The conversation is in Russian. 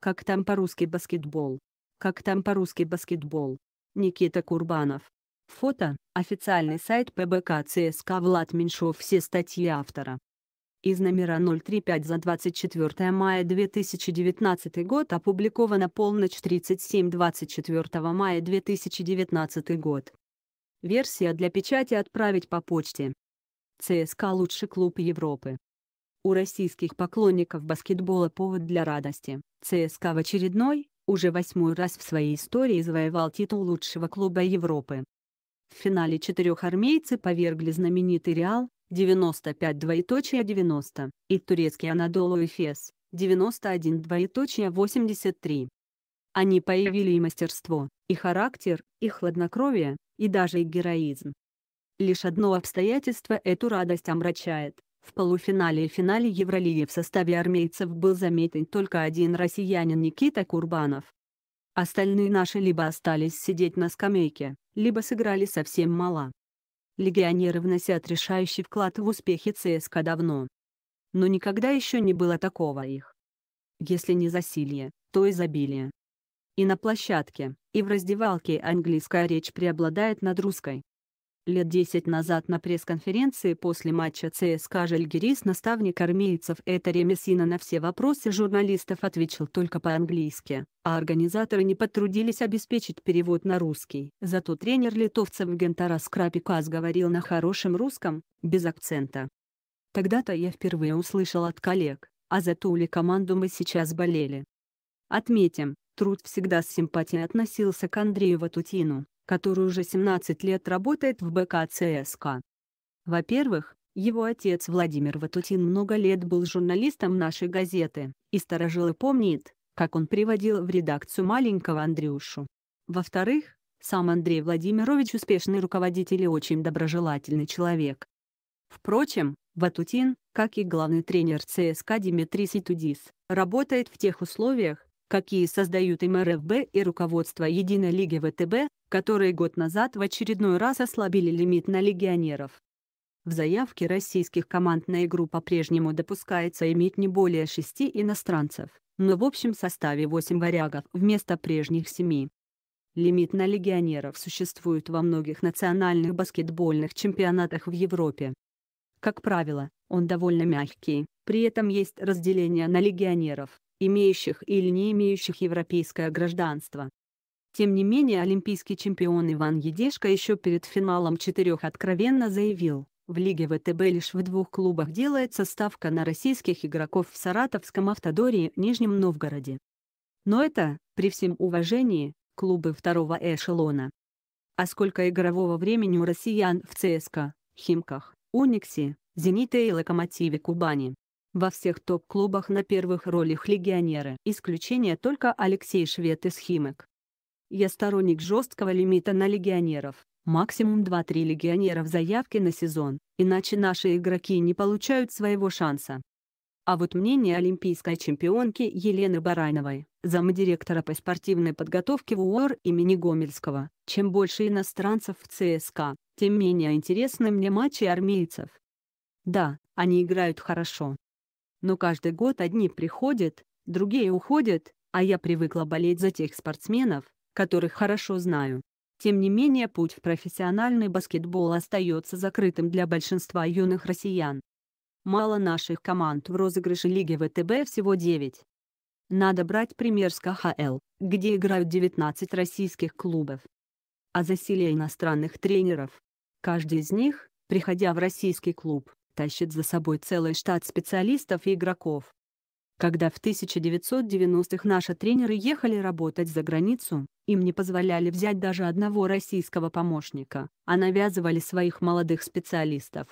Как там по-русски баскетбол? Как там по-русски баскетбол? Никита Курбанов. Фото. Официальный сайт ПБК ЦСКА Влад Меньшов. Все статьи автора. Из номера 035 за 24 мая 2019 год опубликовано полночь 37 24 мая 2019 год. Версия для печати отправить по почте. ЦСКА лучший клуб Европы. У российских поклонников баскетбола повод для радости. ЦСКА в очередной, уже восьмой раз в своей истории завоевал титул лучшего клуба Европы. В финале четырех армейцы повергли знаменитый Реал, 95 двоеточие 90, и турецкий Анадолу Эфес, 91 двоеточие 83. Они появили и мастерство, и характер, и хладнокровие, и даже и героизм. Лишь одно обстоятельство эту радость омрачает. В полуфинале и финале Евролиги в составе армейцев был заметен только один россиянин Никита Курбанов. Остальные наши либо остались сидеть на скамейке, либо сыграли совсем мало. Легионеры вносят решающий вклад в успехи ЦСКА давно. Но никогда еще не было такого их. Если не засилье, то изобилие. И на площадке, и в раздевалке английская речь преобладает над русской. Лет 10 назад на пресс-конференции после матча ЦСКА Жальгирис наставник армейцев Этери Мессина на все вопросы журналистов отвечал только по-английски, а организаторы не потрудились обеспечить перевод на русский. Зато тренер литовцев Гентарас Крапикас говорил на хорошем русском, без акцента. Тогда-то я впервые услышал от коллег, а за ту ли команду мы сейчас болели. Отметим, труд всегда с симпатией относился к Андрею Ватутину, который уже 17 лет работает в БК ЦСК. Во-первых, его отец Владимир Ватутин много лет был журналистом нашей газеты, и сторожил и помнит, как он приводил в редакцию маленького Андрюшу. Во-вторых, сам Андрей Владимирович успешный руководитель и очень доброжелательный человек. Впрочем, Ватутин, как и главный тренер ЦСКА Дмитрий Ситудис, работает в тех условиях, какие создают МРФБ и руководство Единой Лиги ВТБ, которые год назад в очередной раз ослабили лимит на легионеров. В заявке российских команд на игру по-прежнему допускается иметь не более шести иностранцев, но в общем составе восемь варягов вместо прежних семи. Лимит на легионеров существует во многих национальных баскетбольных чемпионатах в Европе. Как правило, он довольно мягкий, при этом есть разделение на легионеров, имеющих или не имеющих европейское гражданство. Тем не менее олимпийский чемпион Иван Едешко еще перед финалом четырех откровенно заявил, в Лиге ВТБ лишь в двух клубах делается ставка на российских игроков в Саратовском автодоре и Нижнем Новгороде. Но это, при всем уважении, клубы второго эшелона. А сколько игрового времени у россиян в ЦСКА, Химках, Униксе, Зените и Локомотиве Кубани? Во всех топ-клубах на первых ролях легионеры. Исключение только Алексей Швед из Химок. Я сторонник жесткого лимита на легионеров. Максимум 2-3 легионера в заявке на сезон, иначе наши игроки не получают своего шанса. А вот мнение олимпийской чемпионки Елены Барановой, замдиректора по спортивной подготовке в УОР имени Гомельского, чем больше иностранцев в ЦСКА, тем менее интересны мне матчи армейцев. Да, они играют хорошо, но каждый год одни приходят, другие уходят, а я привыкла болеть за тех спортсменов, которых хорошо знаю. Тем не менее, путь в профессиональный баскетбол остается закрытым для большинства юных россиян. Мало наших команд в розыгрыше Лиги ВТБ всего 9. Надо брать пример с КХЛ, где играют 19 российских клубов. А засилие иностранных тренеров. Каждый из них, приходя в российский клуб, тащит за собой целый штат специалистов и игроков. Когда в 1990-х наши тренеры ехали работать за границу, им не позволяли взять даже одного российского помощника, а навязывали своих молодых специалистов.